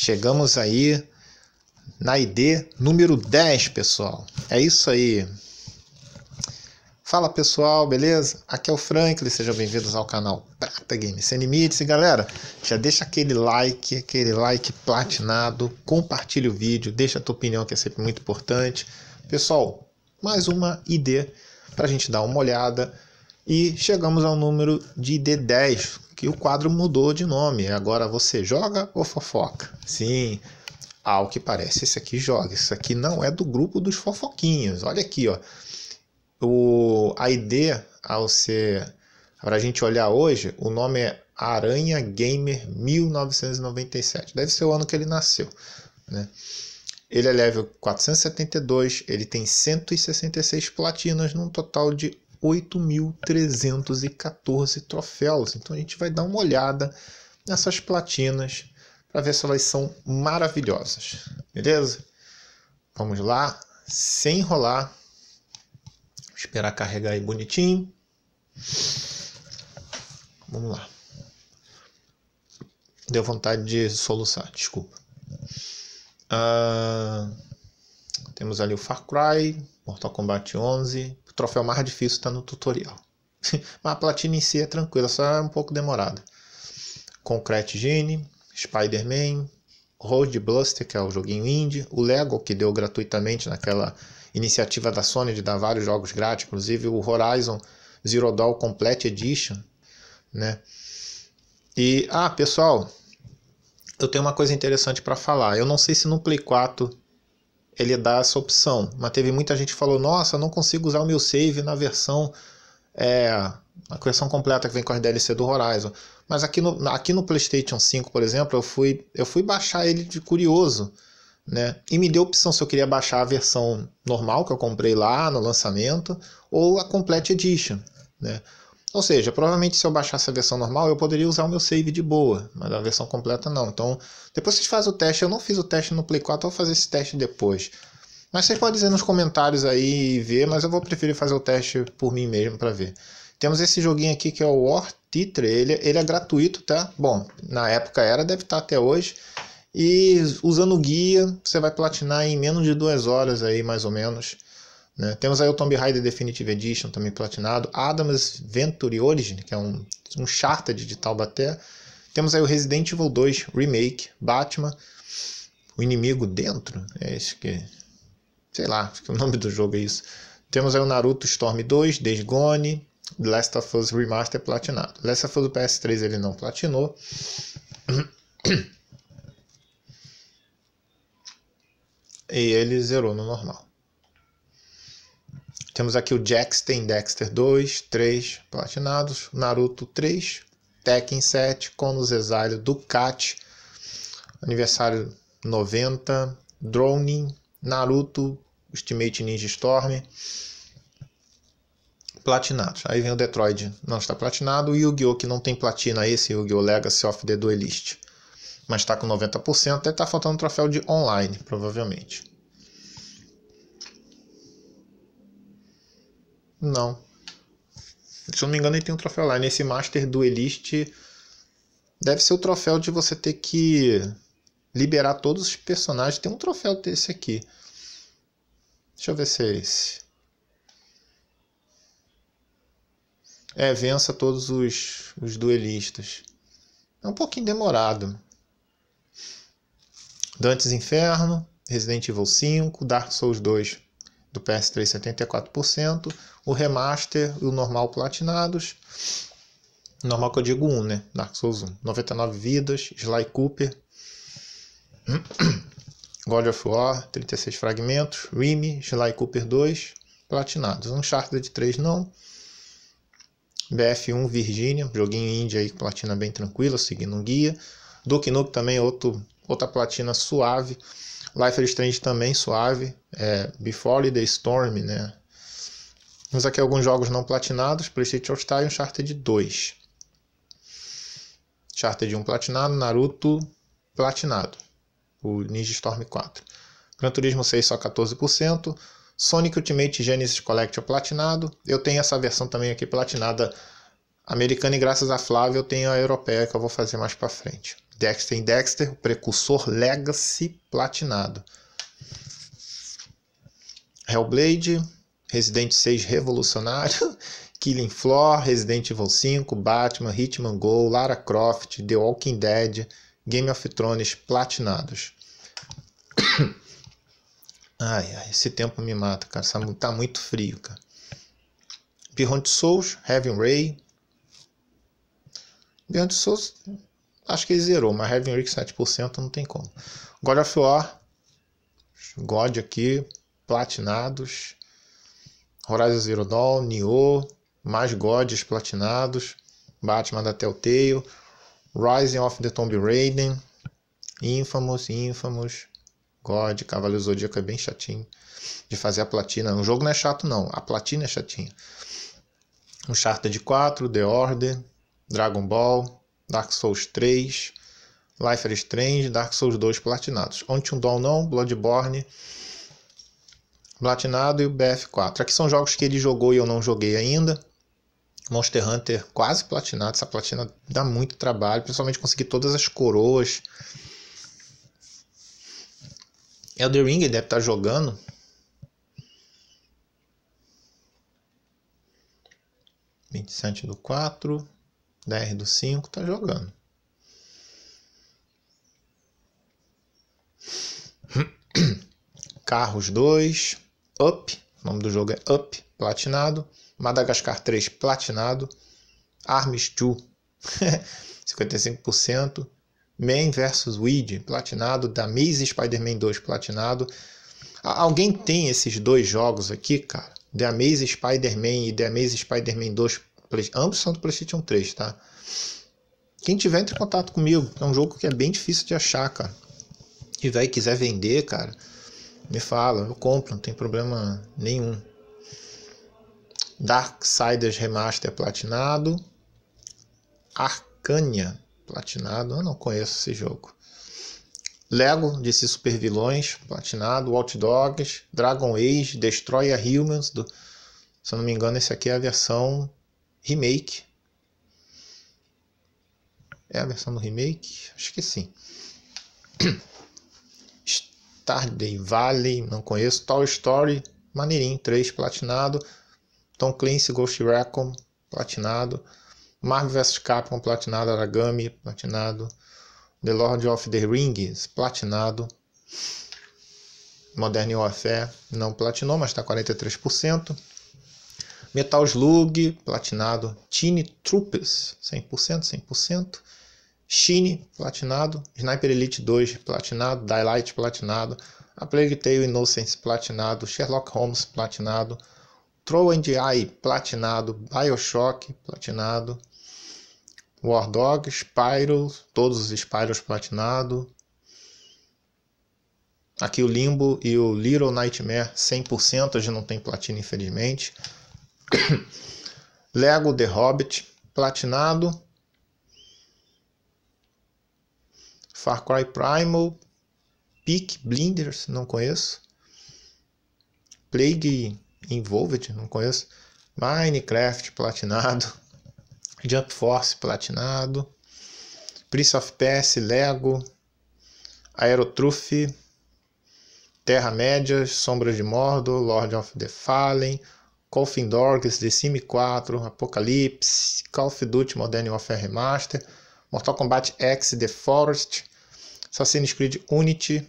Chegamos aí na ID número 10, pessoal. É isso aí. Fala pessoal, beleza? Aqui é o Franklin, sejam bem-vindos ao canal Prata Games Sem Limites. E galera, já deixa aquele like, aquele like platinado, compartilha o vídeo, deixa a tua opinião que é sempre muito importante. Pessoal, mais uma ID para a gente dar uma olhada e chegamos ao número de ID 10, que o quadro mudou de nome. Agora você joga ou fofoca? Sim, ao que parece, esse aqui joga. Isso aqui não é do grupo dos fofoquinhos. Olha aqui, ó. O, a ID, ao ser. Para a gente olhar hoje, o nome é Aranha Gamer 1997. Deve ser o ano que ele nasceu. Né? Ele é level 472, ele tem 166 platinas num total de 8.314 troféus. Então a gente vai dar uma olhada nessas platinas para ver se elas são maravilhosas, beleza? Vamos lá, sem enrolar, Vou esperar carregar aí bonitinho. Vamos lá. Deu vontade de soluçar, desculpa. Ah, temos ali o Far Cry, Mortal Kombat 11, troféu mais difícil está no tutorial. Mas a platina em si é tranquila, só é um pouco demorada. Concrete Genie, Spider-Man, Road Bluster, que é o joguinho indie, o Lego, que deu gratuitamente naquela iniciativa da Sony de dar vários jogos grátis, inclusive o Horizon Zero Dawn Complete Edition, né? E ah, pessoal, eu tenho uma coisa interessante para falar. Eu não sei se no Play 4 ele dá essa opção. Mas teve muita gente que falou: nossa, não consigo usar o meu save na versão. É, a versão completa que vem com as DLC do Horizon. Mas aqui no, aqui no PlayStation 5, por exemplo, eu fui, eu fui baixar ele de curioso. Né? E me deu a opção se eu queria baixar a versão normal que eu comprei lá no lançamento ou a Complete Edition. Né? Ou seja, provavelmente se eu baixar essa versão normal, eu poderia usar o meu save de boa, mas a versão completa não. Então, depois vocês fazem o teste. Eu não fiz o teste no Play 4, vou fazer esse teste depois. Mas vocês podem dizer nos comentários aí e ver, mas eu vou preferir fazer o teste por mim mesmo para ver. Temos esse joguinho aqui que é o War Titre, ele, ele é gratuito, tá? Bom, na época era, deve estar tá até hoje. E usando o guia, você vai platinar em menos de duas horas aí, mais ou menos. Né? Temos aí o Tomb Raider Definitive Edition também platinado, Adam's Venture Origin, que é um, um charter de Taubaté. Temos aí o Resident Evil 2 Remake, Batman, o inimigo dentro, é isso que... Sei lá, que o nome do jogo é isso. Temos aí o Naruto Storm 2, Desgone, Gone, Last of Us Remaster platinado. Last of Us do PS3 ele não platinou. E ele zerou no normal. Temos aqui o Jacksten Dexter 2, 3 platinados, Naruto 3, Tekken 7, Conos Exile, Ducati, aniversário 90, Droning, Naruto, Ultimate Ninja Storm, platinados. Aí vem o Detroit, não está platinado, e o Yu-Gi-Oh! que não tem platina, esse Yu-Gi-Oh! Legacy of the Duelist, mas está com 90%, até está faltando um troféu de online, provavelmente. Não. Se eu não me engano, ele tem um troféu lá. Nesse Master Duelist, deve ser o troféu de você ter que liberar todos os personagens. Tem um troféu desse aqui. Deixa eu ver se é esse. É, vença todos os, os duelistas. É um pouquinho demorado. Dantes Inferno, Resident Evil 5, Dark Souls 2 do PS3 74%, o remaster e o normal platinados. Normal que eu digo 1, né? Dark Souls 1. 99 vidas, Sly Cooper. God of War, 36 fragmentos, Rime, Sly Cooper 2, platinados. de 3 não. BF1 Virginia, joguinho índia aí, platina bem tranquila, seguindo um guia. Duke Nukem também, outro, outra platina suave. Life is Strange também suave, é, Before the Storm, né? Temos aqui alguns jogos não platinados, PlayStation All-Star e Uncharted 2. Uncharted 1 platinado, Naruto platinado, o Ninja Storm 4. Gran Turismo 6 só 14%, Sonic Ultimate Genesis Collection platinado. Eu tenho essa versão também aqui platinada americana e graças a Flávia eu tenho a europeia que eu vou fazer mais para frente. Dexter Dexter, precursor Legacy platinado. Hellblade, Resident 6 Revolucionário, Killing Floor, Resident Evil 5, Batman, Hitman Go, Lara Croft, The Walking Dead, Game of Thrones platinados. Ai, ai, esse tempo me mata, cara. Tá muito frio, cara. Beyond Souls, Heaven Ray. Beyond Souls Acho que ele zerou, mas Heaven Rick 7% não tem como. God of War, God aqui, platinados. Horizon Zero Dawn, Nioh, mais gods platinados, Batman da Telltale, Rising of the Tomb Raider, Infamous, Infamous, God, Cavaleiro Zodíaco é bem chatinho de fazer a platina. O jogo não é chato não, a platina é chatinha. Uncharted 4, The Order, Dragon Ball, Dark Souls 3, Life is Strange, Dark Souls 2 platinados. Until Dawn não, Bloodborne platinado e o BF4. Aqui são jogos que ele jogou e eu não joguei ainda. Monster Hunter quase platinado, essa platina dá muito trabalho, principalmente conseguir todas as coroas. Elder Ring deve estar tá jogando. Vinte do 4. 10 do 5 tá jogando. Carros 2, Up, o nome do jogo é Up, platinado. Madagascar 3, platinado. Arms 2, 55%. Man vs. Weed, platinado. Da Miz Spider-Man 2, platinado. Alguém tem esses dois jogos aqui, cara? The Amazing Spider-Man e The Amazing Spider-Man 2 Ambos são do PlayStation 3, tá? Quem tiver, entre em contato comigo. É um jogo que é bem difícil de achar, cara. E vai quiser vender, cara, me fala, eu compro, não tem problema nenhum. Darksiders Remaster é platinado. Arcania platinado. Eu não conheço esse jogo. Lego DC Super Vilões platinado. Watch Dogs, Dragon Age, Destroy a Humans. Do... Se eu não me engano, esse aqui é a versão remake. É a versão do remake? Acho que sim. Stardew Valley, não conheço. Tall Story, maneirinho, 3 platinado. Tom Clancy Ghost Recon, platinado. Marvel vs Capcom, platinado. Aragami, platinado. The Lord of the Rings, platinado. Modern Warfare não platinou, mas está 43%. Metal Slug, platinado. Tiny Troopers, 100%, 100%. Shine, platinado. Sniper Elite 2, platinado. Daylight, platinado. A Plague Tale Innocence, platinado. Sherlock Holmes, platinado. Troll and Eye, platinado. Bioshock, platinado. War Dog, Spyro, todos os Spyros platinado. Aqui o Limbo e o Little Nightmare 100%, a gente não tem platina infelizmente. Lego The Hobbit platinado. Far Cry Primal, Peak Blinders, não conheço. Plague Involved, não conheço. Minecraft platinado. Jump Force platinado. Prince of Persia, Lego, Aerotruth, Terra-média, Sombras de Mordor, Lord of the Fallen, Call of Dolls, The Sim 4, Apocalypse, Call of Duty Modern Warfare Remaster, Mortal Kombat X The Forest, Assassin's Creed Unity,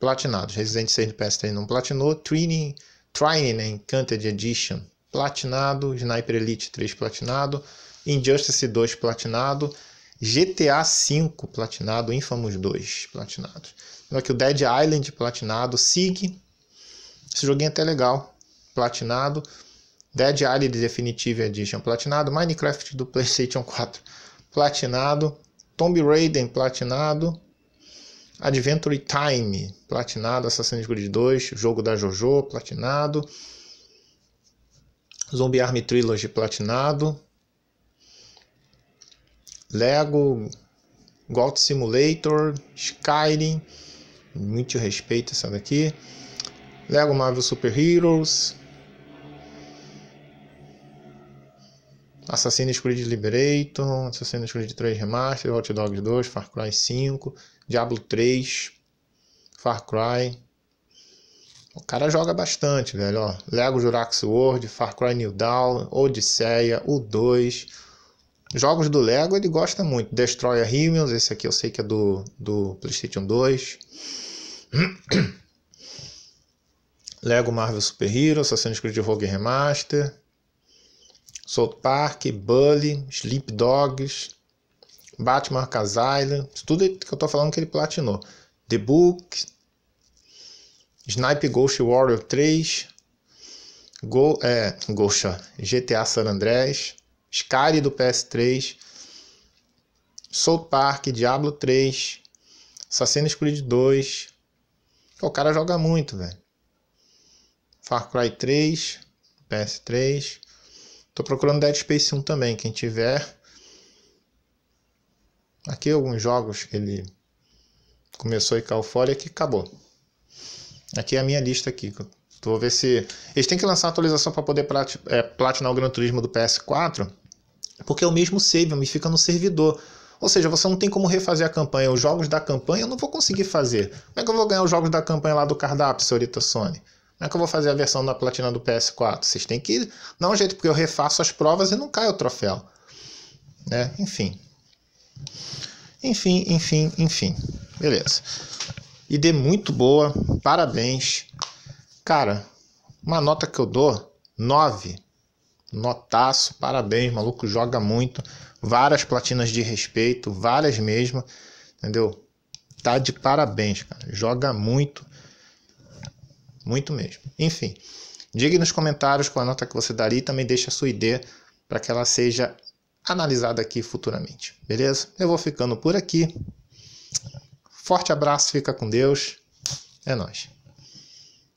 platinados. Resident Evil 6 do PS3 não platinou, Training, Training Encanted Edition platinado, Sniper Elite 3 platinado, Injustice 2 platinado, GTA 5 platinado, Infamous 2 platinado. Aqui o Dead Island platinado, SIG. Esse joguinho é até legal, platinado, Dead Island Definitive Edition platinado, Minecraft do PlayStation 4 platinado, Tomb Raider platinado, Adventure Time platinado, Assassin's Creed 2, jogo da JoJo platinado, Zombie Army Trilogy platinado, Lego, Golf Simulator, Skyrim, muito respeito essa daqui. Lego Marvel Super Heroes, Assassin's Creed Liberator, Assassin's Creed 3 Remaster, Hot Dogs 2, Far Cry 5, Diablo 3, Far Cry. O cara joga bastante, velho. Ó, Lego Jurax World, Far Cry New Dawn, Odisseia, o 2. Jogos do Lego ele gosta muito. Destroyer Humans, esse aqui eu sei que é do, do PlayStation 2. Lego Marvel Super Hero, Assassin's Creed Rogue Remaster. South Park, Bully, Sleep Dogs, Batman Arkham tudo que eu tô falando que ele platinou. The Book, Snipe Ghost Warrior 3, Go, é, Ghost, GTA San Andreas, Skyrim do PS3, South Park, Diablo 3, Assassin's Creed 2. O cara joga muito, velho. Far Cry 3, PS3. Tô procurando Dead Space 1 também, quem tiver. Aqui alguns jogos que ele começou e caiu fora e acabou. Aqui é a minha lista aqui. Vou ver se... Eles têm que lançar uma atualização para poder plat... é, platinar o Gran Turismo do PS4. Porque é o mesmo save, me fica no servidor. Ou seja, você não tem como refazer a campanha. Os jogos da campanha eu não vou conseguir fazer. Como é que eu vou ganhar os jogos da campanha lá do cardápio, senhorita Sony? é que eu vou fazer a versão da platina do PS4? Vocês têm que dar um jeito, porque eu refaço as provas e não cai o troféu. Né? Enfim. Enfim, enfim, enfim. Beleza. ID muito boa, parabéns. Cara, uma nota que eu dou, 9. Notaço, parabéns, maluco joga muito. Várias platinas de respeito, várias mesmo, entendeu? Tá de parabéns, cara. Joga muito muito mesmo. Enfim, diga nos comentários qual a nota que você daria e também deixa a sua ideia para que ela seja analisada aqui futuramente, beleza? Eu vou ficando por aqui. Forte abraço, fica com Deus. É nós.